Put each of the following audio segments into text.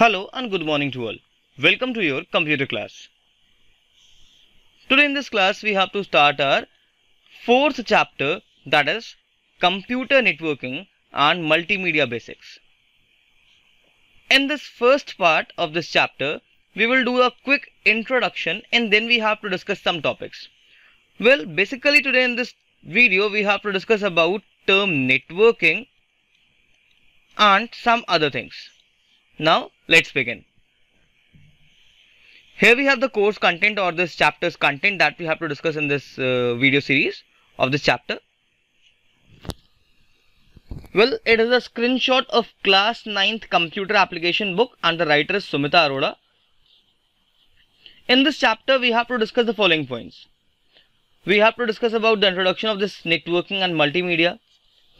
Hello and good morning to all. Welcome to your computer class. Today in this class we have to start our fourth chapter that is computer networking and multimedia basics. In this first part of this chapter we will do a quick introduction and then we have to discuss some topics. Well basically today in this video we have to discuss about term networking and some other things. Now let's begin. Here we have the course content or this chapter's content that we have to discuss in this uh, video series of this chapter. Well, it is a screenshot of class 9th computer application book and the writer is Sumita Arora. In this chapter, we have to discuss the following points. We have to discuss about the introduction of this networking and multimedia.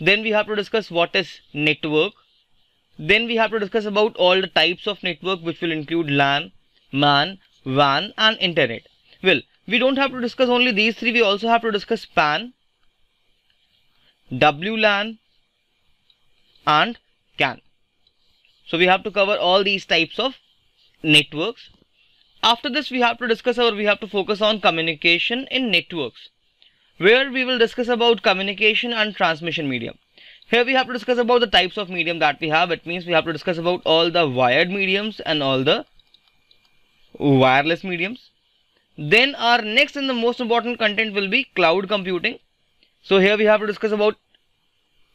Then we have to discuss what is network. Then we have to discuss about all the types of network which will include LAN, MAN, WAN and internet. Well, we don't have to discuss only these three, we also have to discuss PAN, WLAN and CAN. So we have to cover all these types of networks. After this we have to discuss or we have to focus on communication in networks where we will discuss about communication and transmission medium. Here we have to discuss about the types of medium that we have. It means we have to discuss about all the wired mediums and all the wireless mediums. Then our next and the most important content will be cloud computing. So here we have to discuss about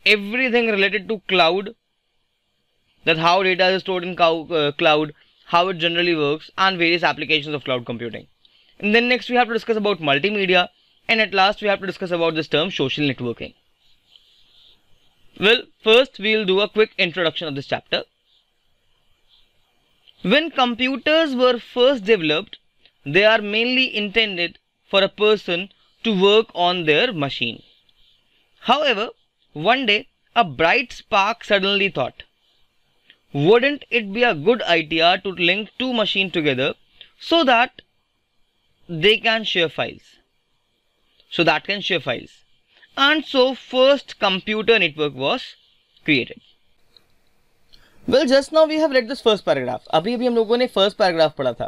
everything related to cloud that how data is stored in uh, cloud, how it generally works and various applications of cloud computing. And then next we have to discuss about multimedia and at last we have to discuss about this term social networking. Well, first we'll do a quick introduction of this chapter. When computers were first developed, they are mainly intended for a person to work on their machine. However, one day a bright spark suddenly thought, wouldn't it be a good idea to link two machines together so that they can share files? So that can share files. and so first computer network was created. well just now we have read this first paragraph abhi abhi hum logo ne first paragraph padha tha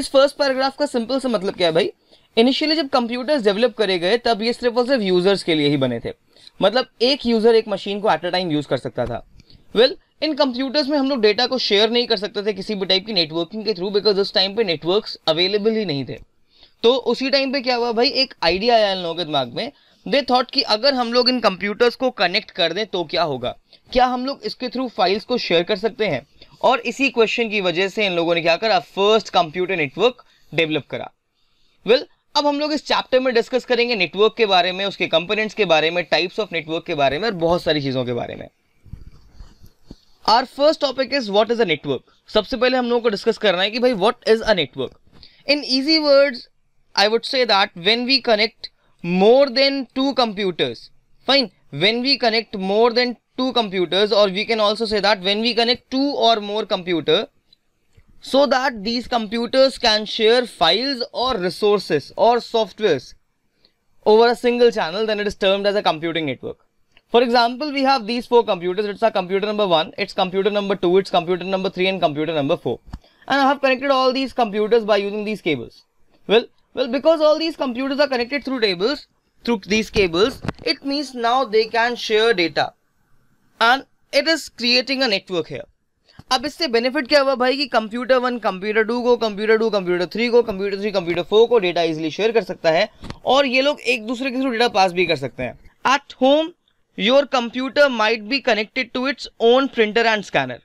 is first paragraph ka simple sa matlab kya hai bhai initially jab computers develop kare gaye tab ye sirf aur sirf users ke liye hi bane the matlab एक user ek machine को at a time use कर सकता था well well, in computers में हम लोग data को share नहीं कर सकते थे किसी भी टाइप की नेटवर्किंग के थ्रू बिकॉज उस टाइम पे नेटवर्क्स अवेलेबल ही नहीं थे तो उसी टाइम पे क्या हुआ भाई एक आइडिया आया इन लोगों के दिमाग में दे थॉट कि अगर हम लोग इन कंप्यूटर्स को कनेक्ट कर दें तो क्या होगा क्या हम लोग इसके थ्रू फाइल्स को शेयर कर सकते हैं और इसी क्वेश्चन की वजह से इन लोगों ने क्या करा फर्स्ट कंप्यूटर नेटवर्क डेवलप करा वेल well, अब हम लोग इस चैप्टर में डिस्कस करेंगे नेटवर्क के बारे में उसके कंपोनेंट्स के बारे में टाइप्स ऑफ नेटवर्क के बारे में और बहुत सारी चीज़ों के बारे में our first topic is what is a network सबसे पहले हम लोगों को डिस्कस करना है कि भाई what is a network in easy words I would say that when we connect more than two computers fine when we connect more than two computers or we can also say that when we connect two or more computer so that these computers can share files or resources or softwares over a single channel then it is termed as a computing network for example we have these four computers it's a computer number one it's computer number two it's computer number three and computer number four and i have connected all these computers by using these cables well Well, because all these computers are connected through tables, through these cables, it means now they can share data. And it is creating a network here. अब इससे benefit क्या हुआ भाई कि computer one computer two को computer two computer three को computer three computer four को data easily share कर सकता है और ये लोग एक दूसरे के थ्रू डेटा पास भी कर सकते हैं at home your computer might be connected to its own printer and scanner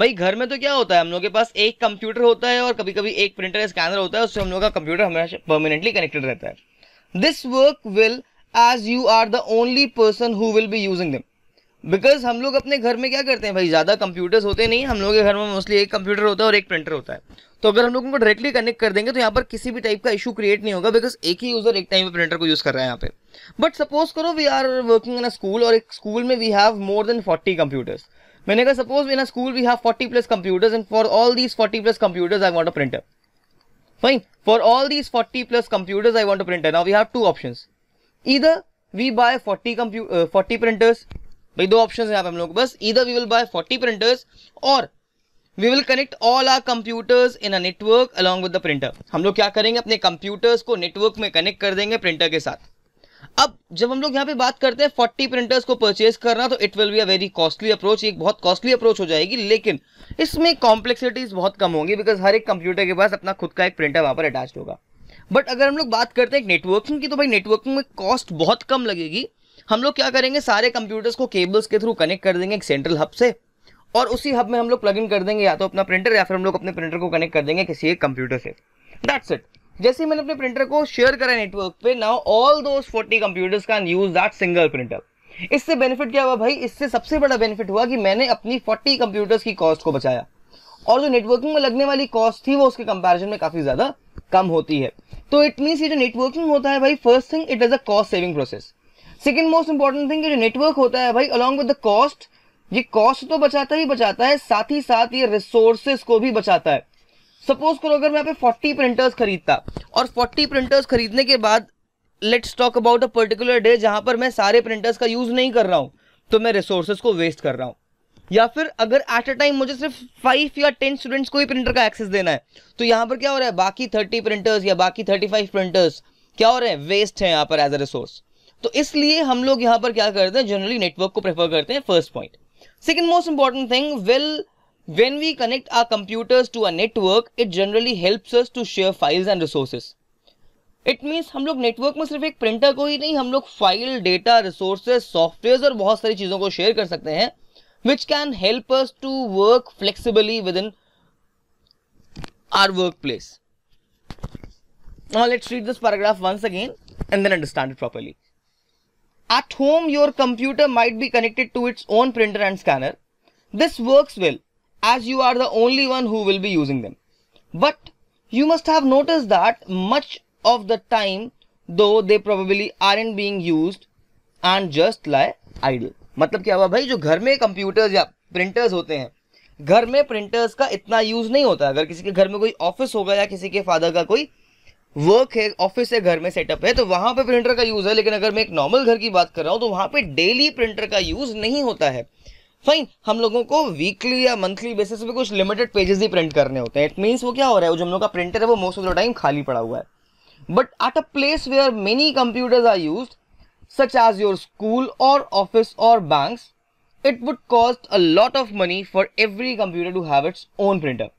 भाई घर में तो क्या होता है हम लोग के पास एक कंप्यूटर होता है और कभी कभी एक प्रिंटर स्कैनर होता है उससे हम लोग का कंप्यूटर हमेशा परमानेंटली कनेक्टेड रहता है this work will as you are the only person who will be using them because हम लोग अपने घर में क्या करते हैं भाई ज़्यादा कंप्यूटर्स होते नहीं हम लोग के घर में मोस्टली एक कंप्यूटर होता है और एक प्रिंटर होता है तो अगर हम लोग उनको डायरेक्टली कनेक्ट कर देंगे तो यहाँ पर किसी भी टाइप का इशू क्रिएट नहीं होगा बिकॉज एक ही यूज़र एक टाइम पे प्रिंटर को यूज़ कर रहा है यहाँ पे बट सपोज करो we are working in a school और एक स्कूल में we have more than forty computers मैंने कहा suppose in school we have 40 plus computers and for all these 40 plus computers I want a printer fine for all these 40 plus computers I want a printer now we have two options either we buy 40 compu forty printers भाई दो option है यहाँ पे हम लोग बस either we will buy 40 printers और we will connect all our computers in a network along with the printer हम लोग क्या करेंगे अपने कंप्यूटर्स को नेटवर्क में कनेक्ट कर देंगे प्रिंटर के साथ अब जब हम लोग यहाँ पे बात करते हैं फोर्टी प्रिंटर्स को परचेज करना तो it will be a very costly approach एक बहुत कॉस्टली अप्रोच हो जाएगी लेकिन इसमें कॉम्प्लेक्सिटीज बहुत कम होंगी बिकॉज हर एक कंप्यूटर के पास अपना खुद का एक प्रिंटर वहाँ पर अटैच होगा बट अगर हम लोग बात करते हैं नेटवर्किंग की तो भाई नेटवर्किंग में कॉस्ट बहुत कम लगेगी हम लोग क्या करेंगे सारे कंप्यूटर्स को केबल्स के थ्रू कनेक्ट कर देंगे एक सेंट्रल हब से और उसी हब में हम लोग प्लग इन कर देंगे या तो अपना प्रिंटर या फिर हम लोग अपने प्रिंटर को कनेक्ट कर देंगे किसी एक कंप्यूटर से दैट्स इट जैसे मैंने अपने प्रिंटर को शेयर करा नेटवर्क पे now all those 40 computers can use that single printer इससे बेनिफिट क्या हुआ भाई इससे सबसे बड़ा बेनिफिट हुआ कि मैंने अपनी 40 कंप्यूटर्स की कॉस्ट को बचाया और जो नेटवर्किंग में लगने वाली कॉस्ट थी वो उसके कंपेरिजन में काफी ज्यादा कम होती है तो इट मीन्स ये जो नेटवर्किंग होता है भाई first thing it is a cost saving process second most important thing जो नेटवर्क होता है भाई अलॉन्ग विद द कॉस्ट ये कॉस्ट तो बचाता ही बचाता है साथ ही साथ ये रिसोर्सेस को भी बचाता है सपोज करो अगर मैं यहाँ पे फोर्टी प्रिंटर्स खरीदता और फोर्टी प्रिंटर्स खरीदने के बाद let's talk about a particular day जहां पर मैं सारे प्रिंटर्स का यूज़ नहीं कर रहा हूं तो मैं रिसोर्सेज को वेस्ट कर रहा हूँ या फिर अगर एट अ टाइम मुझे सिर्फ फाइव या टेन स्टूडेंट्स को ही प्रिंटर का एक्सेस देना है तो यहां पर क्या हो रहा है बाकी थर्टी प्रिंटर्स या बाकी थर्टी फाइव प्रिंटर्स क्या हो रहे हैं वेस्ट है यहाँ पर एज अ रिसोर्स तो इसलिए हम लोग यहाँ पर क्या करते हैं जनरली नेटवर्क को प्रेफर करते हैं first point second most important thing well When we connect our computers to a network, it generally helps us to share files and resources. It means हम लोग network में सिर्फ एक printer को ही नहीं हम लोग file, data, resources, softwares और बहुत सारी चीज़ों को share कर सकते हैं which can help us to work flexibly within our workplace. Now let's read this paragraph once again and then understand it properly. At home, your computer might be connected to its own printer and scanner. This works well as you are the only one who will be using them. But you must have noticed that much of the time though they probably aren't being used and just lie idle. मतलब क्या हुआ भाई जो घर में computers या printers होते हैं घर में प्रिंटर्स का इतना यूज नहीं होता अगर किसी के घर में कोई ऑफिस होगा या किसी के फादर का कोई वर्क है ऑफिस है घर में सेटअप है तो वहां पे प्रिंटर का यूज है लेकिन अगर मैं एक नॉर्मल घर की बात कर रहा हूँ तो वहां पे डेली प्रिंटर का यूज नहीं होता है फाइन हम लोगों को वीकली या मंथली बेसिस पे कुछ लिमिटेड पेजेस ही प्रिंट करने होते हैं इट मीन्स वो क्या हो रहा है जो हम लोग का प्रिंटर है वो मोस्ट ऑफ द टाइम खाली पड़ा हुआ है but at a place where many computers are use such as your school और ऑफिस और bank it would cost a lot of money for every computer to have its own printer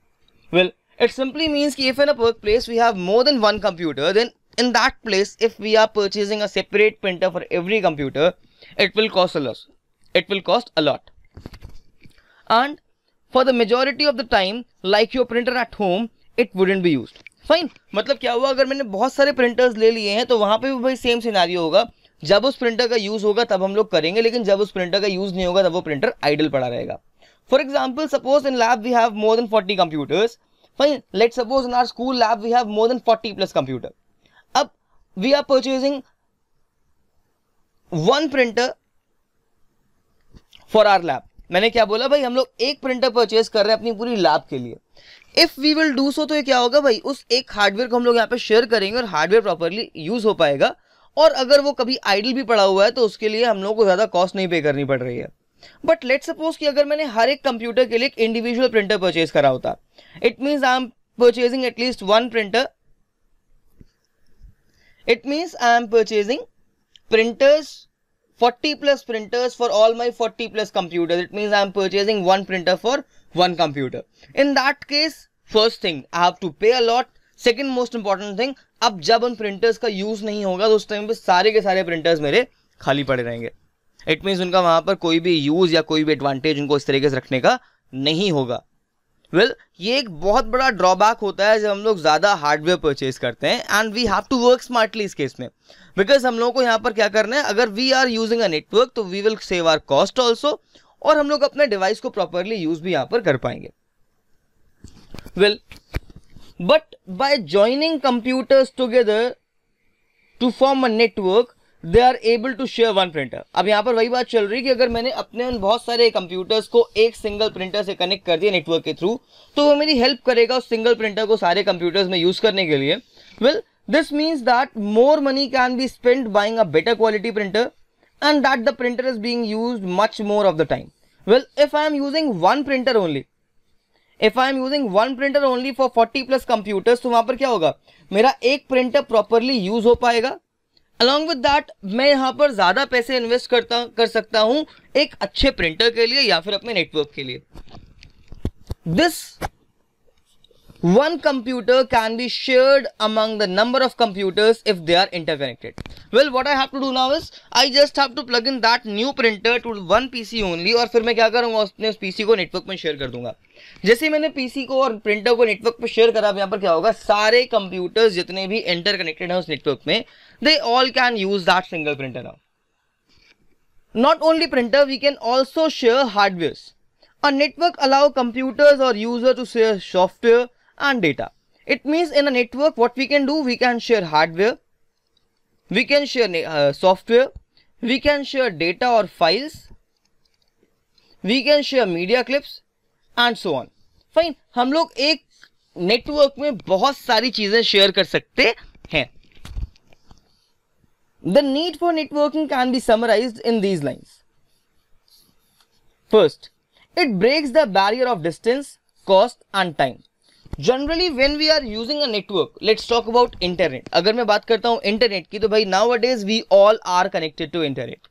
well it simply means की if an a place we have more than one computer then in that place if we are purchasing a separate printer for every computer it will cost a loss it will cost a lot and for the majority of the time like your printer at home it wouldn't be used fine मतलब क्या हुआ अगर मैंने बहुत सारे printers ले लिए हैं तो वहाँ पे भी वही सेम सिनारियो होगा जब उस प्रिंटर का यूज़ होगा तब हम लोग करेंगे लेकिन जब उस प्रिंटर का यूज़ नहीं होगा तब वो प्रिंटर आइडल पड़ा रहेगा for example suppose in lab we have more than forty computers fine let suppose in our school lab we have more than forty plus computer अब we are purchasing one printer for our lab मैंने क्या बोला भाई हम लोग एक printer purchase कर रहे हैं अपनी पूरी लैब के लिए if we will do so तो ये क्या होगा भाई उस एक हार्डवेयर को हम लोग यहाँ पे शेयर करेंगे और हार्डवेयर प्रॉपरली यूज़ हो पाएगा और अगर वो कभी आइडल भी पड़ा हुआ है तो उसके लिए हम लोग को ज़्यादा कॉस्ट नहीं पे करनी पड़ रही है बट लेट सपोज कि अगर मैंने हर एक कंप्यूटर के लिए एक इंडिविजुअल प्रिंटर परचेज करा होता it means I am purchasing at least one printer it means I am purchasing printers 40 plus printers for all my 40 plus computers. It means I am purchasing one printer for one computer. In that case, first thing, I have to pay a lot. Second most important thing, अब जब उन printers का use नहीं होगा तो उस time पे सारे के सारे printers मेरे खाली पड़े रहेंगे इट मीन्स उनका वहाँ पर कोई भी यूज़ या कोई भी एडवांटेज उनको इस तरीके से रखने का नहीं होगा वेल well, ये एक बहुत बड़ा ड्रॉबैक होता है जब हम लोग ज़्यादा हार्डवेयर परचेज करते हैं and we have to work smartly इस केस में बिकॉज हम लोगों को यहाँ पर क्या करना है अगर we are using a network तो we will save our cost also और हम लोग अपने डिवाइस को प्रॉपरली यूज भी यहाँ पर कर पाएंगे well but by joining computers together to form a network they are able to share one printer अब यहाँ पर वही बात चल रही है कि अगर मैंने अपने उन बहुत सारे कंप्यूटर्स को एक सिंगल प्रिंटर से कनेक्ट कर दिया नेटवर्क के थ्रू तो वो मेरी हेल्प करेगा उस सिंगल प्रिंटर को सारे कंप्यूटर्स में यूज़ करने के लिए well this means that more money can be spend buying a better quality printer and that the printer is being use much more of the time well if I am using one printer only if I am using one printer only for forty plus computers तो वहां पर क्या होगा मेरा एक printer properly use हो पाएगा along with that मैं यहाँ पर ज़्यादा पैसे इन्वेस्ट करता कर सकता हूँ एक अच्छे प्रिंटर के लिए या फिर अपने नेटवर्क के लिए this one computer can be shared among the number of computers if they are interconnected well what I have to do now is I just have to plug in that new printer to one PC only और फिर मैं क्या करूंगा उसने उस P को network में share कर दूंगा जैसे मैंने पीसी को और प्रिंटर को नेटवर्क पर शेयर करा अब यहाँ पर क्या होगा सारे कंप्यूटर्स जितने भी इंटरकनेक्टेड हैं उस नेटवर्क में they all can use that single printer now. Not only printer, we can also share hardwares. A network allow computers or user to share software and data. It means in a network what we can do, we can share hardware, we can share uh, software, we can share data or files, we can share media clips and so on. Fine हम लोग एक network में बहुत सारी चीज़ें share कर सकते हैं The need for networking can be summarized in these lines. First, it breaks the barrier of distance, cost and time. generally when we are using a network let's talk about internet agar main baat karta hu internet ki to bhai nowadays we all are connected to internet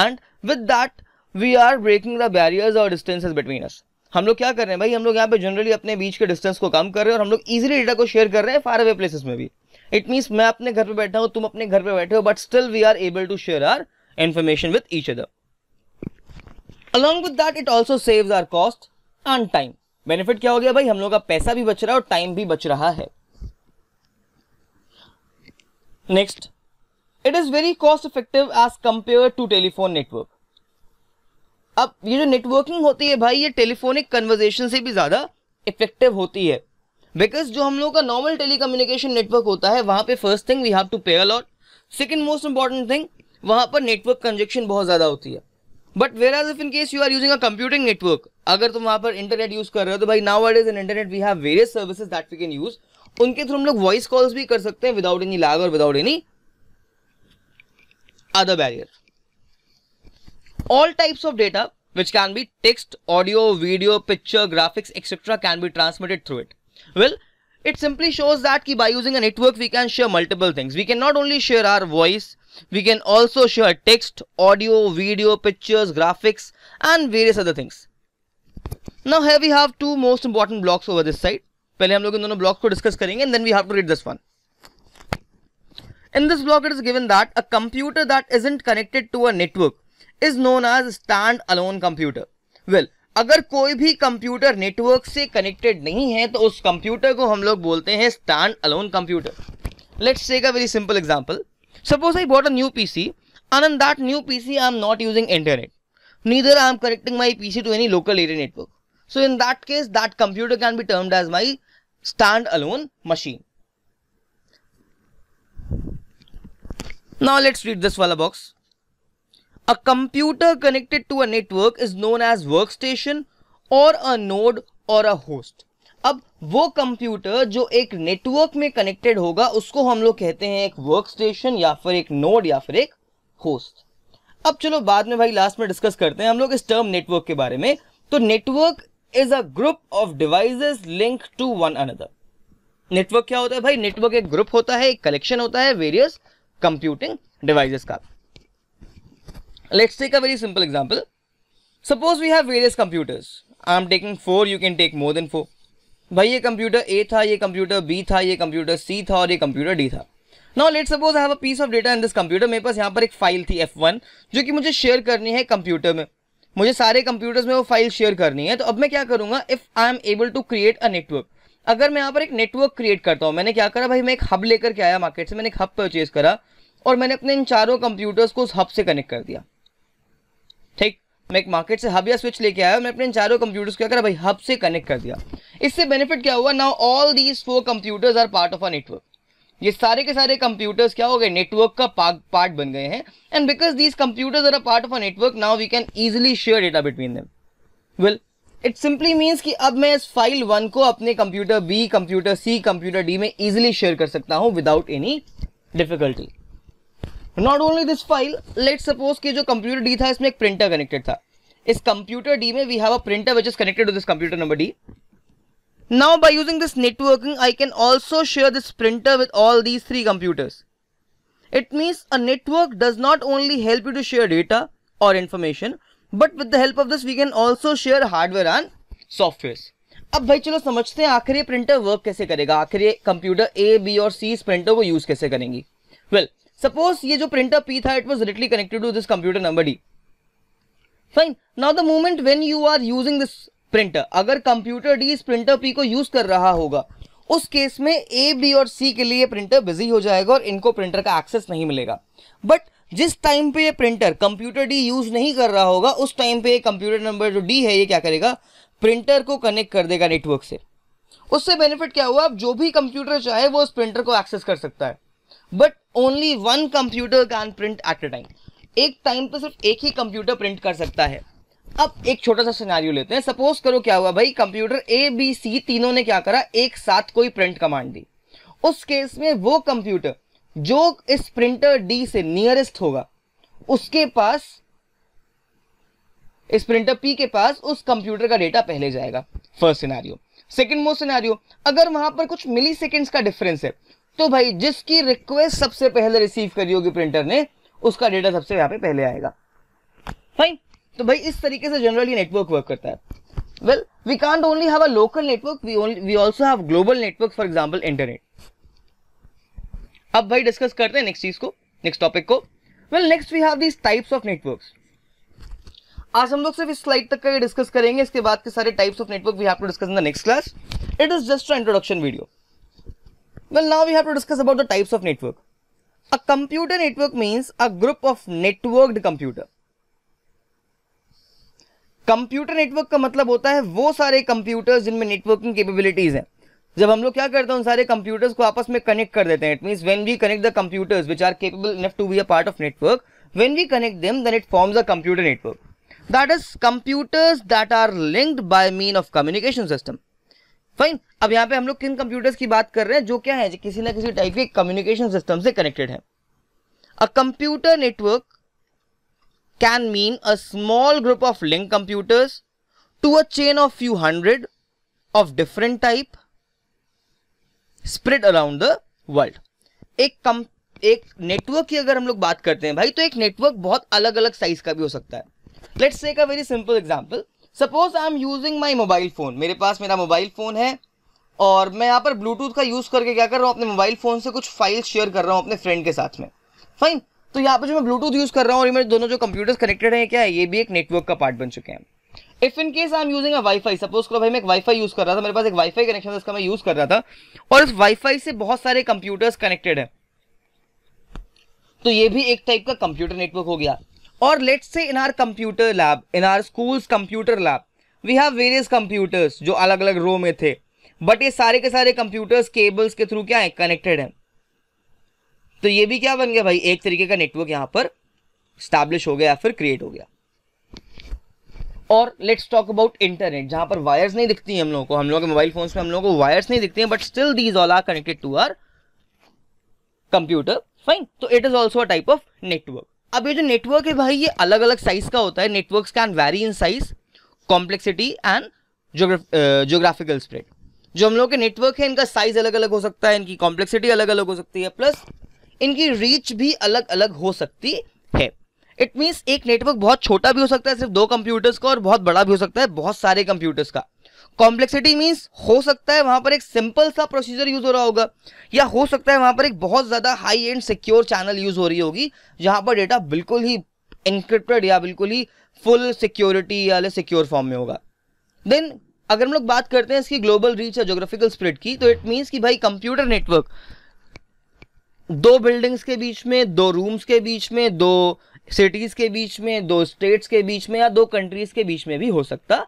and with that we are breaking the barriers or distances between us हम लोग क्या कर रहे हैं भाई हम लोग यहाँ पे जनरली अपने बीच के डिस्टेंस को कम कर रहे हैं और हम लोग इजीली डेटा को शेयर कर रहे हैं फार अवे प्लेसेस में भी इट मीन्स मैं अपने घर पे बैठा हूँ तुम अपने घर पे बैठे हो but still we are able to share our information with each other along with that it also save our cost on time benefit क्या हो गया भाई हम लोग का पैसा भी बच रहा है और टाइम भी बच रहा है next it is very cost effective as compare to telephone network अब ये जो नेटवर्किंग होती है भाई ये टेलीफोनिक कन्वर्जेशन से भी ज्यादा इफेक्टिव होती है बिकॉज जो हम लोग का नॉर्मल टेलीकम्युनिकेशन नेटवर्क होता है वहाँ पे first thing we have to pay a lot second most important thing वहाँ पर नेटवर्क कंजेक्शन बहुत ज़्यादा होती है but whereas if in case you are using a computing network अगर तुम वहाँ पर इंटरनेट यूज़ कर रहे हो तो भाई now word is in internet we have various services that we can use उनके थ्रू हम लोग वॉइस कॉल्स भी कर सकते हैं विदाउट एनी लैग और without any other barrier all types of data which can be text audio video picture graphics etcetera can be transmitted through it Well, it simply shows that by using a network we can share multiple things. We can not only share our voice, we can also share text, audio, video, pictures, graphics and various other things. Now here we have two most important blocks over this side. पहले हम लोग इन दोनों blocks को and then we have to read this one. In this block, it is given that a computer that isn't connected to a network is known as stand-alone computer. Well, अगर कोई भी computer network से connected नहीं है तो उस computer को हम लोग बोलते हैं stand alone computer let's take a very simple example suppose I bought a new PC and that new PC I am not using internet neither I am connecting my PC to any local area network so in that case that computer can be term as my stand alone machine now let's read this वाला box A computer connected to a network is known as workstation or a node or a host. अब वो computer जो एक network में connected होगा उसको हम लोग कहते हैं एक स्टेशन या फिर एक नोड या फिर एक होस्ट अब चलो बाद में भाई लास्ट में डिस्कस करते हैं हम लोग इस टर्म नेटवर्क के बारे में तो network is a group of devices link to one another network क्या होता है भाई नेटवर्क एक ग्रुप होता है एक कलेक्शन होता है वेरियस कंप्यूटिंग डिवाइसेस का Let's take a very simple example. Suppose we have various computers. I'm taking four, you can take more than four. bhai ye computer a tha ye computer b tha ye computer c tha aur ye computer d tha now let's suppose i have a piece of data in this computer mere paas yahan par ek file thi F1 jo ki mujhe share karni hai computer mein मुझे सारे computers में वो file share करनी है तो अब मैं क्या करूँगा if I am able to create a network अगर मैं यहाँ पर एक नेटवर्क क्रिएट करता हूँ मैंने क्या करा भाई मैं एक हब लेकर के आया मार्केट से मैंने एक हब परचेज करा और मैंने अपने इन चारों कंप्यूटर्स को उस हब से कनेक्ट कर दिया मैं एक मार्केट से हब या स्विच लेके आया मैं अपने चारों कंप्यूटर्स को क्या करा भाई हब से कनेक्ट कर दिया इससे बेनिफिट क्या हुआ now all these four computers are part of a network ये सारे के सारे कंप्यूटर्स क्या हो गए नेटवर्क का पार्ट बन गए हैं and because these computers are a part of a network now we can easily share data between them well it simply means कि अब मैं इस फाइल वन को अपने computer B computer C computer D में ईजिली शेयर कर सकता हूँ without any difficulty not only this file let suppose कि जो कंप्यूटर डी था इसमें एक प्रिंटर कनेक्टेड था इस कंप्यूटर डी में we have a printer which is connected to this computer number D now by using this networking I can also share this printer with all these three computers it means a network does not only help you to share data और information but with the help of this we can also share hardware and software अब भाई चलो समझते हैं आखिर ये printer work कैसे करेगा आखिर ये कंप्यूटर ए बी और सी इस प्रिंटर को यूज कैसे करेंगी वेल well, सपोज ये जो प्रिंटर पी था it was directly connected to this computer number D fine now the moment when you are using this printer अगर कंप्यूटर डी इस प्रिंटर पी को यूज कर रहा होगा उस केस में ए बी और सी के लिए प्रिंटर बिजी हो जाएगा और इनको प्रिंटर का एक्सेस नहीं मिलेगा बट जिस टाइम पे ये प्रिंटर कंप्यूटर डी यूज नहीं कर रहा होगा उस टाइम पे कंप्यूटर नंबर जो डी है ये क्या करेगा प्रिंटर को कनेक्ट कर देगा नेटवर्क से उससे बेनिफिट क्या हुआ अब जो भी कंप्यूटर चाहे वो उस प्रिंटर को एक्सेस कर सकता है but only one computer can print at a time एक टाइम पर तो सिर्फ एक ही कंप्यूटर प्रिंट कर सकता है अब एक छोटा सा सिनेरियो लेते हैं सपोज करो क्या हुआ भाई कंप्यूटर ए बी सी तीनों ने क्या करा एक साथ कोई प्रिंट कमांड दी उस केस में वो कंप्यूटर जो इस प्रिंटर डी से नियरेस्ट होगा उसके पास इस प्रिंटर पी के पास उस कंप्यूटर का डेटा पहले जाएगा first scenario second most scenario अगर वहां पर कुछ मिली सेकेंड्स का डिफरेंस है तो भाई जिसकी रिक्वेस्ट सबसे पहले रिसीव करी होगी प्रिंटर ने उसका डेटा सबसे यहां पे पहले आएगा फाइन तो भाई इस तरीके से जनरली नेटवर्क वर्क करता है well we can't only have a local network we we also have global network for example internet अब भाई डिस्कस करते हैं नेक्स्ट चीज को नेक्स्ट टॉपिक को well next we have these types of networks आज हम लोग सिर्फ इस स्लाइड तक का ये डिस्कस करेंगे इसके बाद के सारे types of network we have to discuss in the next class it is just a introduction video Well, now we have to discuss about the types of network. A computer network means a group of networked computer. Computer network का मतलब होता है वो सारे computers जिनमें networking capabilities हैं जब हम लोग क्या करते हैं उन सारे कंप्यूटर्स को आपस में कनेक्ट कर देते हैं it mean when we connect the computers which are capable enough to be a part of network when we connect them then it forms a computer network that is computers that are linked by mean of communication system fine अब यहाँ पे हम लोग किन computers की बात कर रहे हैं जो क्या है किसी ना किसी टाइप के कम्युनिकेशन सिस्टम से कनेक्टेड है a computer network can mean a small group of link computers to a chain of few hundred of different type spread around the world एक कम एक नेटवर्क की अगर हम लोग बात करते हैं भाई तो एक नेटवर्क बहुत अलग अलग साइज का भी हो सकता है लेट्स एक a very simple example suppose I am using my mobile phone मेरे पास मेरा मोबाइल फ़ोन है और मैं यहाँ पर ब्लूटूथ का यूज़ करके क्या कर रहा हूँ अपने मोबाइल फ़ोन से कुछ फाइल शेयर कर रहा हूँ अपने फ्रेंड के साथ में फाइन तो यहाँ पर जो मैं ब्लूटूथ यूज़ कर रहा हूँ और मेरे दोनों जो कंप्यूटर्स कनेक्टेड हैं क्या है ये भी एक नेटवर्क का पार्ट बन चुके हैं if in case I am using a WiFi suppose करो भाई मैं एक वाईफाई यूज़ कर रहा था मेरे पास एक वाईफाई कनेक्शन था उसका मैं यूज़ कर रहा था और इस वाईफाई से बहुत सारे कंप्यूटर्स कनेक्टेड है तो ये भी एक टाइप का कंप्यूटर नेटवर्क हो गया और let's say in our computer lab in our school computer lab we have various computers जो अलग अलग रो में थे बट ये सारे के सारे कंप्यूटर्स केबल्स के थ्रू क्या है कनेक्टेड हैं तो ये भी क्या बन गया भाई एक तरीके का नेटवर्क यहाँ पर स्टैब्लिश हो गया या फिर क्रिएट हो गया और लेट्स टॉक अबाउट इंटरनेट जहां पर वायर्स नहीं दिखती हैं हम लोगों को हम लोगों के मोबाइल फोन्स में हम लोगों को वायर्स नहीं दिखते हैं but still these all are connected to our computer fine तो it is also a type of network अब ये जो नेटवर्क है भाई ये अलग अलग साइज का होता है network can vary in size complexity and geographical spread जो हम लोग के नेटवर्क है इनका साइज अलग अलग हो सकता है इनकी कॉम्प्लेक्सिटी अलग अलग हो सकती है प्लस इनकी रीच भी अलग अलग हो सकती है इट मीन्स एक नेटवर्क बहुत छोटा भी हो सकता है सिर्फ दो कंप्यूटर्स का और बहुत बड़ा भी हो सकता है बहुत सारे कंप्यूटर्स का कॉम्प्लेक्सिटी मीन्स हो सकता है वहां पर एक सिंपल सा प्रोसीजर यूज़ हो रहा होगा या हो सकता है वहां पर एक बहुत ज़्यादा high and secure channel use हो रही होगी जहां पर डेटा बिल्कुल ही इंक्रिप्टेड या बिल्कुल ही फुल सिक्योरिटी वाले सिक्योर फॉर्म में होगा देन अगर हम लोग बात करते हैं इसकी ग्लोबल रीच या जोग्राफिकल स्प्रेड की तो इट मीन्स कि भाई कंप्यूटर नेटवर्क दो बिल्डिंग्स के बीच में दो रूम्स के बीच में दो सिटीज़ के बीच में दो स्टेट्स के बीच में या दो कंट्रीज़ के बीच में भी हो सकता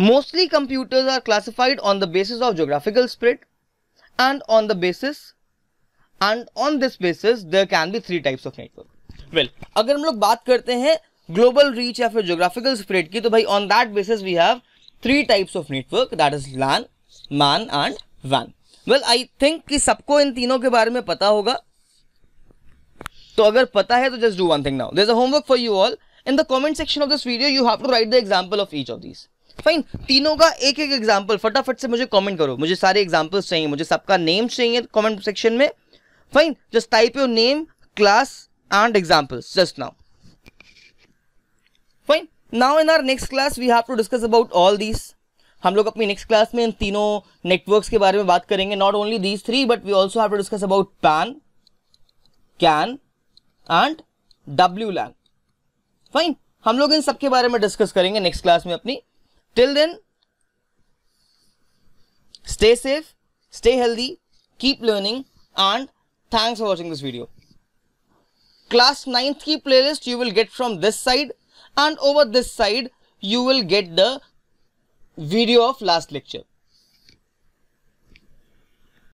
Mostly computers are classified on the basis of geographical spread and on the basis and on this basis there can be three types of network. Well, अगर हम लोग बात करते हैं ग्लोबल रीच या फिर जोग्राफिकल स्प्रेड की तो भाई on that basis we have three types of network that is LAN MAN and वैन वेल आई थिंक कि सबको इन तीनों के बारे में पता होगा तो अगर पता है तो just do one thing now there a homework for you all in the comment section of this video you have to write the example of each of these fine तीनों का एक एक एग्जाम्पल फटाफट से मुझे कॉमेंट करो मुझे सारे एग्जाम्पल्स चाहिए मुझे सबका नेम चाहिए कॉमेंट सेक्शन में fine just type your name class and examples just now fine now in our next class we have to discuss about all these हम लोग अपनी नेक्स्ट क्लास में इन तीनों नेटवर्क्स के बारे में बात करेंगे not only these three but we also have to discuss about PAN CAN and W LAN fine हम लोग इन सब के बारे में डिस्कस करेंगे नेक्स्ट क्लास में अपनी Till then, stay safe, stay healthy, keep learning and thanks for watching this video. Class 9th key playlist you will get from this side and over this side you will get the video of last lecture.